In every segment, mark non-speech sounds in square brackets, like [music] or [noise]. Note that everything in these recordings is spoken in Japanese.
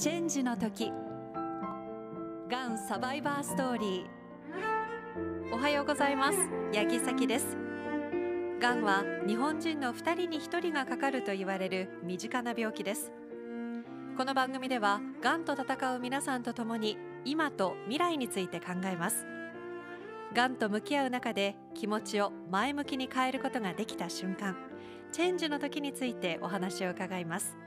チェンジの時がんサバイバーストーリーおはようございます八木咲ですがんは日本人の2人に1人がかかると言われる身近な病気ですこの番組ではがんと闘う皆さんと共に今と未来について考えますがんと向き合う中で気持ちを前向きに変えることができた瞬間チェンジの時についてお話を伺います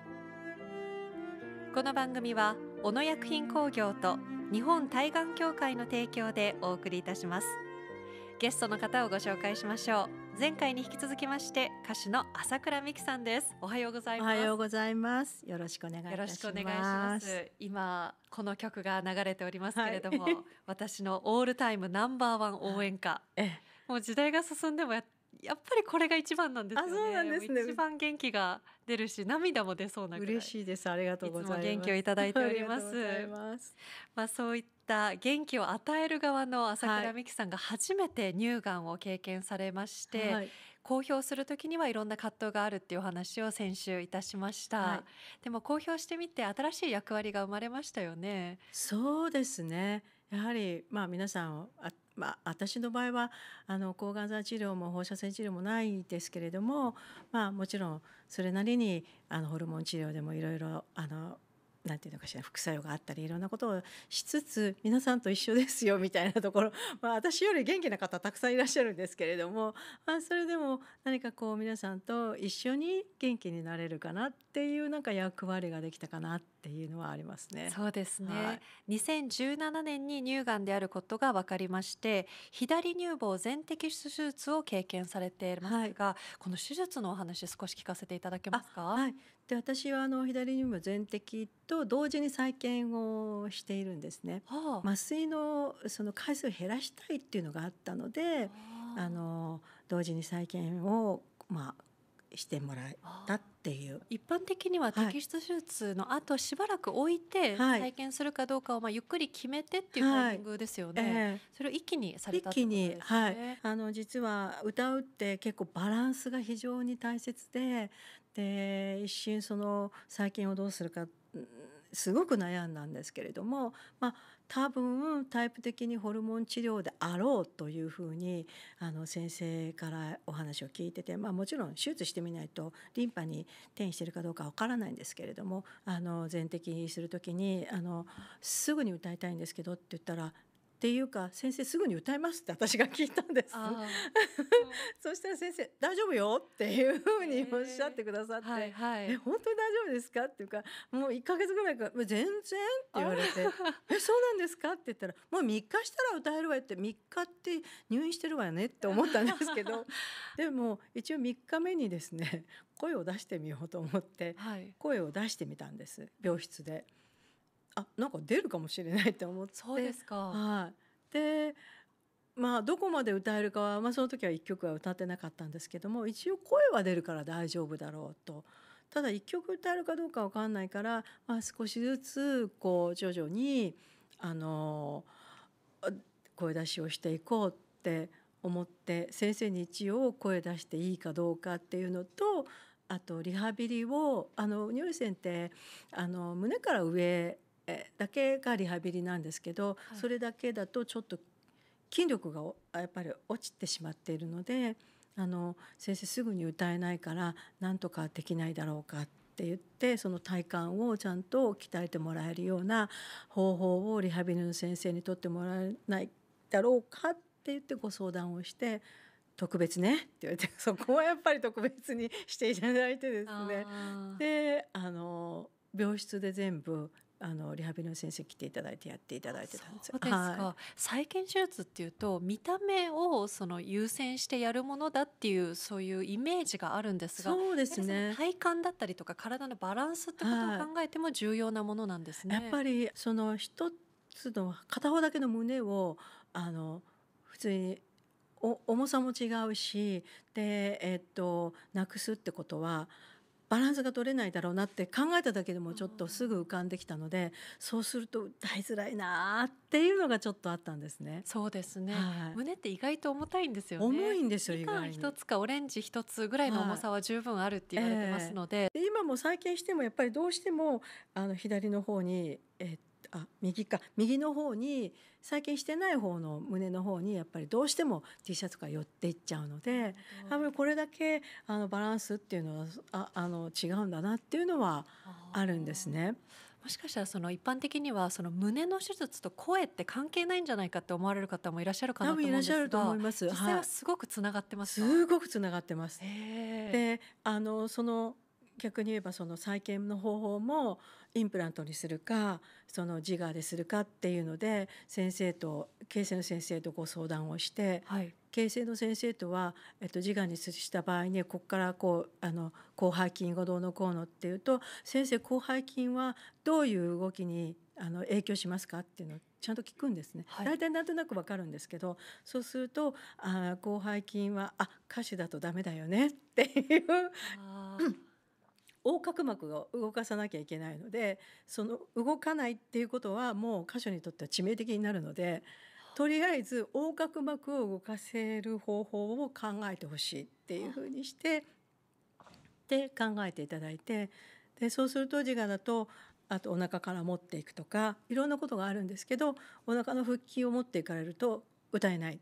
この番組は小野薬品工業と日本対岸協会の提供でお送りいたしますゲストの方をご紹介しましょう前回に引き続きまして歌手の朝倉美希さんですおはようございますおはようございますよろしくお願いよろしくお願いします今この曲が流れておりますけれども、はい、私のオールタイムナンバーワン応援歌、[laughs] もう時代が進んでもやっやっぱりこれが一番なんですよね。あそうなんですね。一番元気が出るし涙も出そうな嬉しいです。ありがとうございます。元気をいただいております。あますまあそういった元気を与える側の朝倉美希さんが初めて乳がんを経験されまして、はい、公表する時にはいろんな葛藤があるっていうお話を先週いたしました。はい、でも公表してみて新しい役割が生まれましたよね。そうですね。やはりまあ皆さんまあ、私の場合はあの抗がん剤治療も放射線治療もないですけれども、まあ、もちろんそれなりにあのホルモン治療でもいろいろあのんていうのかしら副作用があったりいろんなことをしつつ皆さんと一緒ですよみたいなところ、[laughs] まあ、私より元気な方たくさんいらっしゃるんですけれども、まあ、それでも何かこう皆さんと一緒に元気になれるかなっていうなんか役割ができたかなっていうのはありますね。そうですね、はい、2017年に乳がんであることが分かりまして左乳房全摘出手術を経験されていますが、はい、この手術のお話少し聞かせていただけますか、はい、で私はあの左にも全摘と同時に再建をしているんですね、はあ、麻酔のその回数を減らしたいっていうのがあったので、はあ、あの同時に再建をまあしてもらったっていう一般的には摘出手術の後、はい、しばらく置いて再建するかどうかをまあゆっくり決めてっていうタイミングですよね、はいえー、それを一気にされたっことですね、ね、はい、あの実は歌うって結構バランスが非常に大切でで一瞬その細菌をどうするかすごく悩んだんですけれども、まあ、多分タイプ的にホルモン治療であろうというふうにあの先生からお話を聞いてて、まあ、もちろん手術してみないとリンパに転移してるかどうかわからないんですけれどもあの全摘する時にあの「すぐに歌いたいんですけど」って言ったらっていうか先生すぐに歌いますって私が聞いたんです [laughs] そしたら先生大丈夫よっていうふうにおっしゃってくださって、えーはいはい、え本当に大丈夫ですかっていうかもう1か月ぐらいかう全然って言われてえそうなんですかって言ったらもう3日したら歌えるわよって3日って入院してるわよねって思ったんですけど [laughs] でも一応3日目にですね声を出してみようと思って、声を出してみたんです病室で。あなんか出るかもしれないって思ってそうですか、はい、でまあどこまで歌えるかは、まあ、その時は1曲は歌ってなかったんですけども一応声は出るから大丈夫だろうと。ただ1曲歌えるかどうか分かんないから、まあ、少しずつこう徐々にあの声出しをしていこうって思って先生に一応声出していいかどうかっていうのとあとリハビリをあの乳腺ってあの胸から上だけがリハビリなんですけど、はい、それだけだとちょっと筋力がやっぱり落ちてしまっているのであの先生すぐに歌えないから何とかできないだろうかって言ってその体幹をちゃんと鍛えてもらえるような方法をリハビリの先生にとってもらえないだろうかって言ってご相談をして特別ねって言われて [laughs] そこはやっぱり特別にしていただいてですねであの病室で全部あのリハビリの先生来ていただいてやっていただいてたんですよ。そうですか、再建手術っていうと見た目をその優先してやるものだっていうそういうイメージがあるんですがそうですね体感だったりとか体のバランスってことを考えても重要なものなんですね。はい、やっぱりその一つの片方だけの胸をあの普通にお重さも違うしで、えっと、なくすってことはバランスが取れないだろうなって考えただけでもちょっとすぐ浮かんできたのでそうすると歌いづらいなっていうのがちょっとあったんですね。そうですね、はい、胸って意外と重たいんですよ、ね、重いんですよみかん一つかオレンジ一つぐらいの重さは十分あるって言われてますので、はいえー、今も再建してもやっぱりどうしてもあの左の方にえー、っとあ右か右の方に最近してない方の胸の方にやっぱりどうしても T シャツが寄っていっちゃうので、やっぱりこれだけあのバランスっていうのはああの違うんだなっていうのはあるんですね。もしかしたらその一般的にはその胸の手術と声って関係ないんじゃないかって思われる方もいらっしゃるかなと思うんですが、多分いらっしゃると思います。実際はすごくつながってます、はい、すごくつながってます。で、あのその逆に言えばその再建の方法もインプラントにするかその自我でするかっていうので先生と形成の先生とご相談をして、はい、形成の先生とは、えっと、自我にした場合にここからこうあの広背筋がどうのこうのっていうと先生広背筋はどういう動きにあの影響しますかっていうのをちゃんと聞くんですね、はい、大体なんとなくわかるんですけどそうするとあ広背筋はあ歌手だとダメだよねっていう。横隔膜を動かさなきゃいけないのでその動かないっていうことはもう箇所にとっては致命的になるのでとりあえず横隔膜を動かせる方法を考えてほしいっていうふうにしてで考えていただいてでそうすると自我だとあとお腹から持っていくとかいろんなことがあるんですけどお腹の腹筋を持っていかれると歌えない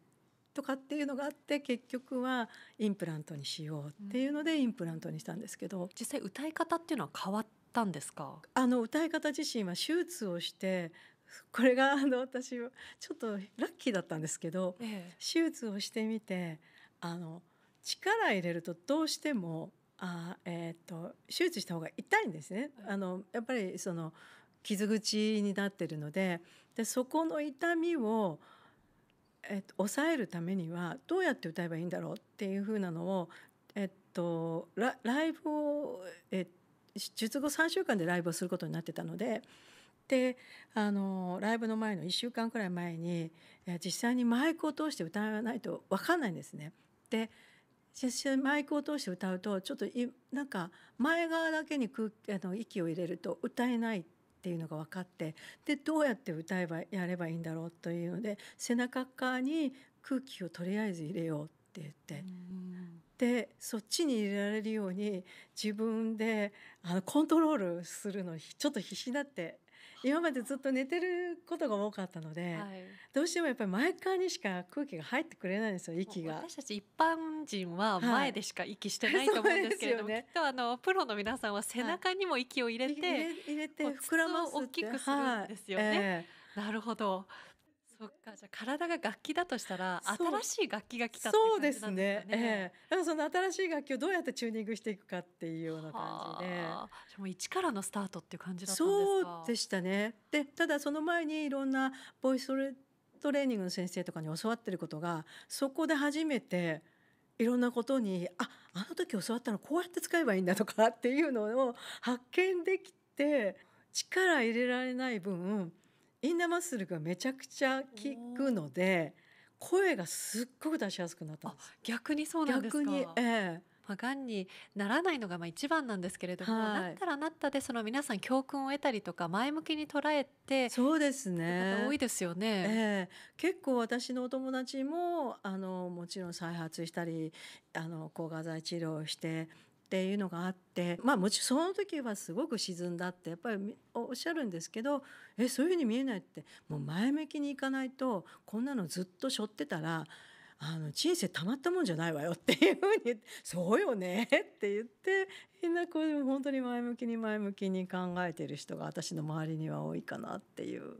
とかっていうのがあって結局はインプラントにしようっていうのでインプラントにしたんですけど、うん、実際歌い方っていうのは変わったんですかあの歌い方自身は手術をしてこれがあの私はちょっとラッキーだったんですけど、ええ、手術をしてみてあの力入れるとどうしてもあ、えーと手術した方が痛いんですね。あのやっぱりその傷口になってるのででそこの痛みをえっと、抑えるためにはどうやって歌えばいいんだろうっていうふうなのを、えっと、ライブを、え術後3週間でライブをすることになってたので。であのライブの前の1週間くらい前に実際にマイクを通して歌わないと分かんないんですね。でマイクを通して歌うとちょっとなんか前側だけにあの息を入れると歌えないっっていうのが分かってでどうやって歌えばやればいいんだろうというので背中側に空気をとりあえず入れようって言って。でそっちに入れられるように自分であのコントロールするのにちょっと必死になって [laughs] 今までずっと寝てることが多かったので、はい、どうしてもやっぱり前側にしか空気が入ってくれないんですよ息が私たち一般人は前でしか息してないと思うんですけれども、はいね、きっとあのプロの皆さんは背中にも息を入れて、はい、入れて膨らます大きくするんですよね、えー、なるほどそっかじゃあ体が楽器だとしたら新しい楽器が来たっていう感じですね。そうですね。ええー、その新しい楽器をどうやってチューニングしていくかっていうような感じで。も一からのスタートっていう感じだったんですかそうでしたねでただその前にいろんなボイストレーニングの先生とかに教わってることがそこで初めていろんなことにああの時教わったのこうやって使えばいいんだとかっていうのを発見できて力入れられない分インナーマッスルがめちゃくちゃ効くので声がすっごく出しやすくなった逆にそうなんですか逆に、ええまあ、がんにならないのがまあ一番なんですけれども、はい、なったらなったでその皆さん教訓を得たりとか前向きに捉えてそうですね多いですよね、えー、結構私のお友達もあのもちろん再発したりあの抗がん剤治療をしてっていうのがあってまあもちろんその時はすごく沈んだってやっぱりおっしゃるんですけどえそういうふうに見えないってもう前向きにいかないとこんなのずっと背負ってたらあの人生たまったもんじゃないわよっていうふうに「そうよね」って言って [laughs] みんなこう本当に前向きに前向きに考えてる人が私の周りには多いかなっていう。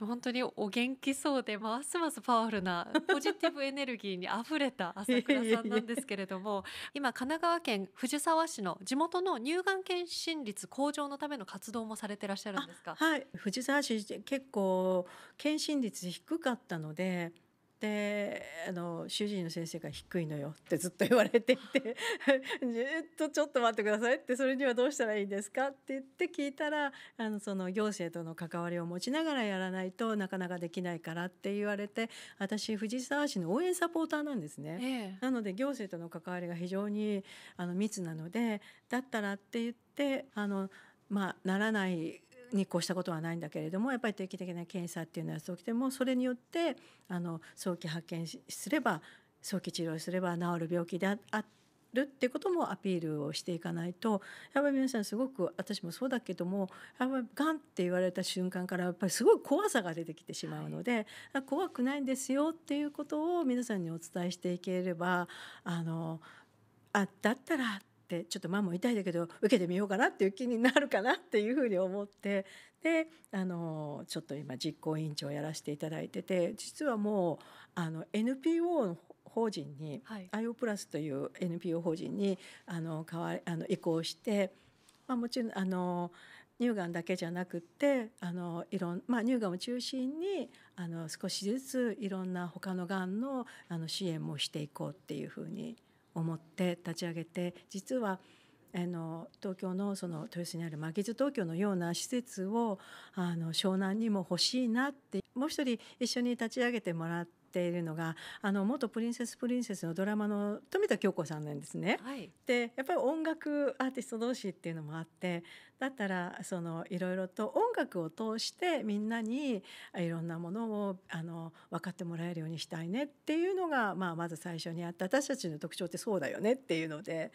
本当にお元気そうでますますパワフルなポジティブエネルギーにあふれた朝倉さんなんですけれども [laughs] 今神奈川県藤沢市の地元の乳がん検診率向上のための活動もされてらっしゃるんですかはい藤沢市結構検診率低かったのでであの主治医の先生が低いのよってずっと言われていて [laughs] ずっとちょっと待ってくださいってそれにはどうしたらいいんですかって言って聞いたらあのその行政との関わりを持ちながらやらないとなかなかできないからって言われて私藤沢市の応援サポーターなんですね、ええ、なので行政との関わりが非常にあの密なのでだったらって言ってあのまあならないに越したことはないんだけれどもやっぱり定期的な検査っていうのはそうきてもそれによってあの早期発見すれば早期治療すれば治る病気であるってこともアピールをしていかないとやっぱり皆さんすごく私もそうだけどもやっぱりがんって言われた瞬間からやっぱりすごい怖さが出てきてしまうので、はい、怖くないんですよっていうことを皆さんにお伝えしていければあのあだったらってちょっとマンも痛いだけど受けてみようかなっていう気になるかなっていうふうに思ってであのちょっと今実行委員長をやらせていただいてて実はもうあの NPO の法人に、はい、IO プラスという NPO 法人にあの変わあの移行して、まあ、もちろんあの乳がんだけじゃなくてあのいろん、まあ、乳がんを中心にあの少しずついろんな他のがんのあの支援もしていこうっていうふうに思って立ち上げて実はあの東京のその豊洲にある負けず東京のような施設をあの湘南にも欲しいなってもう一人一緒に立ち上げてもらって。っているのがあの元プリンセス・プリンセスのドラマの富田京子さんなんですね。はい、でやっぱり音楽アーティスト同士っていうのもあってだったらそのいろいろと音楽を通してみんなにいろんなものをあの分かってもらえるようにしたいねっていうのが、まあ、まず最初にあって私たちの特徴ってそうだよねっていうので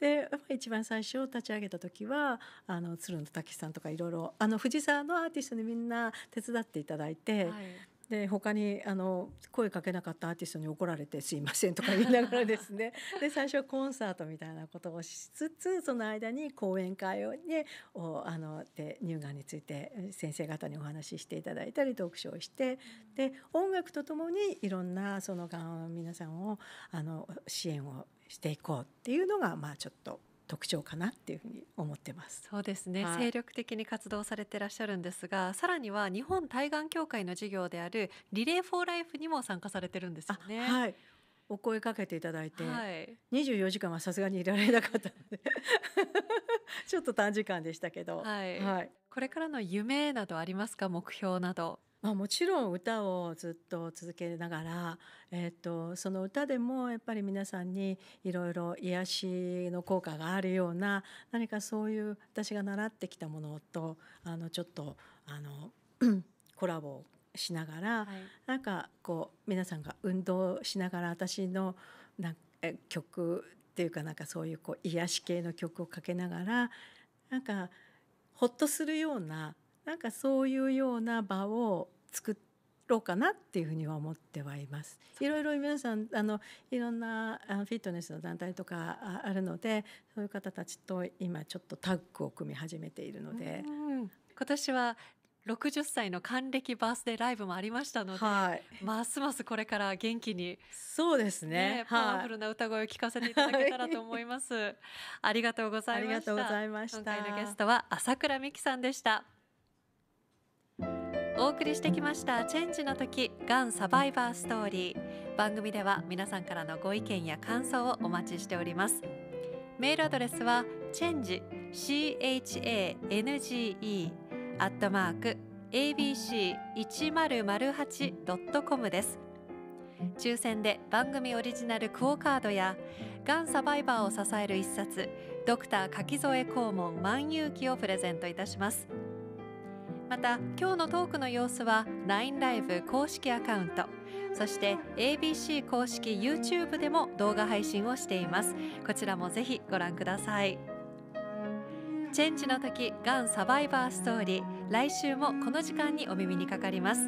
で一番最初立ち上げた時はあの鶴野武さんとかいろいろあの藤沢のアーティストにみんな手伝っていただいて、はい、で他にあの声かけなかったアーティストに怒られて「すいません」とか言いながらですね [laughs] で最初はコンサートみたいなことをしつつその間に講演会を,、ね、おあので乳がんについて先生方にお話ししていただいたりトークショーをしてで音楽とともにいろんなそのがん皆さんをあの支援をしていこうっていうのがまあちょっと特徴かなっていうふうに思ってます。そうですね、はい、精力的に活動されてらっしゃるんですが、さらには日本対岸協会の事業であるリレーフォーライフにも参加されてるんですよね。はい。お声かけていただいて、二十24時間はさすがにいられなかったので [laughs] ちょっと短時間でしたけど、はい、はい、これからの夢などありますか目標などまあ、もちろん歌をずっと続けながら、えーと、その歌でもやっぱり皆さんにいろいろ癒しの効果があるような何かそういう私が習ってきたものとあのちょっとあの [clears throat] コラボをしながら、はい、なんかこう皆さんが運動しながら私のな曲っていうかなんかそういうこう癒し系の曲をかけながらなんかほっとするようななんかそういうような場を作ろうかなっていうふうには思ってはいます。いろいろ皆さんあのいろんなフィットネスの団体とかあるのでそういう方たちと今ちょっとタッグを組み始めているので。今年は六十歳の還暦バースデーライブもありましたので、はい、ますますこれから元気にそうですね、パワフルな歌声を聞かせていただけたらと思います、はい、ありがとうございました今回のゲストは朝倉美希さんでしたお送りしてきましたチェンジの時がんサバイバーストーリー番組では皆さんからのご意見や感想をお待ちしておりますメールアドレスはチェンジ change アットマーク abc1008.com です抽選で番組オリジナルクオカードやがんサバイバーを支える一冊ドクター柿添肛門万有記をプレゼントいたしますまた今日のトークの様子は LINE ライブ公式アカウントそして ABC 公式 YouTube でも動画配信をしていますこちらもぜひご覧くださいチェンジの時がんサバイバーストーリー来週もこの時間にお耳にかかります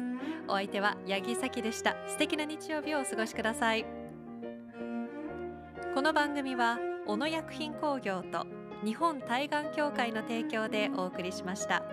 お相手は八木咲でした素敵な日曜日をお過ごしくださいこの番組は小野薬品工業と日本対岸協会の提供でお送りしました。